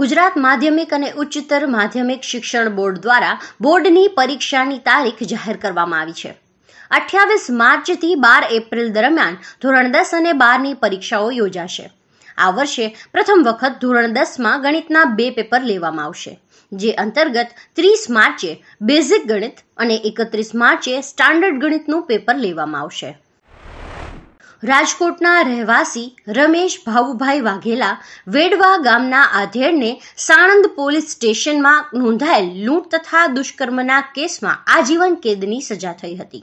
ગુજરાત માધ્યમિક અને ઉચ્ચતર માધ્યમિક શિક્ષણ બોર્ડ દ્વારા બોર્ડની પરીક્ષાની તારીખ જાહેર કરવામાં આવી છે અઠ્યાવીસ માર્ચથી બાર એપ્રિલ દરમિયાન ધોરણ દસ અને બારની પરીક્ષાઓ યોજાશે આ વર્ષે પ્રથમ વખત ધોરણ દસમાં ગણિતના બે પેપર લેવામાં આવશે જે અંતર્ગત ત્રીસ માર્ચે બેઝિક ગણિત અને એકત્રીસ માર્ચે સ્ટાન્ડર્ડ ગણિતનું પેપર લેવામાં આવશે રાજકોટના રહેવાસી રમેશ ભાવુભાઈ વાઘેલા વેડવા ગામના આધેડને સાણંદ પોલીસ સ્ટેશનમાં નોંધાયેલ લૂંટ તથા દુષ્કર્મના કેસમાં આજીવન કેદની સજા થઈ હતી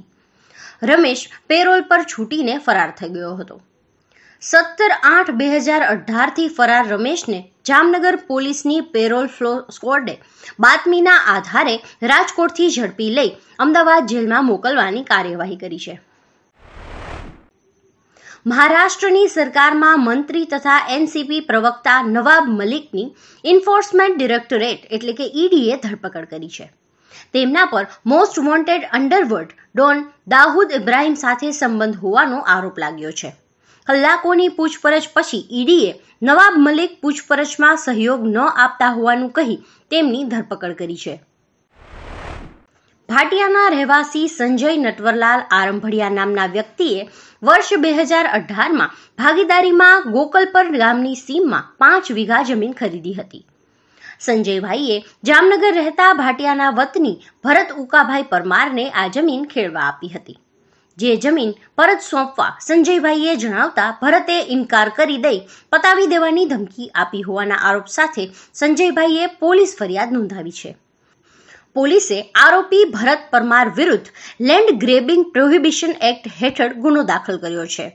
રમેશ પેરોલ પર છૂટીને ફરાર થઈ ગયો હતો સત્તર આઠ બે હજાર અઢારથી ફરાર રમેશને જામનગર પોલીસની પેરોલ ફ્લો સ્કોડે બાતમીના આધારે રાજકોટથી ઝડપી લઈ અમદાવાદ જેલમાં મોકલવાની કાર્યવાહી કરી છે મહારાષ્ટ્રની સરકારમાં મંત્રી તથા એનસીપી પ્રવક્તા નવાબ મલિકની ઇન્ફોર્સમેન્ટ ડિરેક્ટોરેટ એટલે કે ઈડીએ ધરપકડ કરી છે તેમના પર most wanted underworld don Dawood Ibrahim સાથે સંબંધ હોવાનો આરોપ લાગ્યો છે કલાકોની પૂછપરછ પછી ઈડીએ નવાબ મલિક પૂછપરછમાં સહયોગ ન આપતા હોવાનું કહી તેમની ધરપકડ કરી છે ભાટિયાના રહેવાસી સંજય નટવરલાલ આરંભડિયા નામના વ્યક્તિએ વર્ષ બે હજાર અઢારમાં ભાગીદારીમાં ગોકલપર ગામની સીમમાં પાંચ વીઘા જમીન ખરીદી હતી સંજયભાઈએ જામનગર રહેતા ભાટિયાના વતની ભરત ઉકાભાઈ પરમારને આ જમીન ખેડવા આપી હતી જે જમીન પરત સોંપવા સંજયભાઈએ જણાવતા ભરતે ઇનકાર કરી દઈ પતાવી દેવાની ધમકી આપી હોવાના આરોપ સાથે સંજયભાઈએ પોલીસ ફરિયાદ નોંધાવી છે પોલીસે આરોપી ભરત પરમાર વિરુદ્ધ લેન્ડ ગ્રેબિંગ પ્રોહિબિશન એક્ટ હેઠળ ગુનો દાખલ કર્યો છે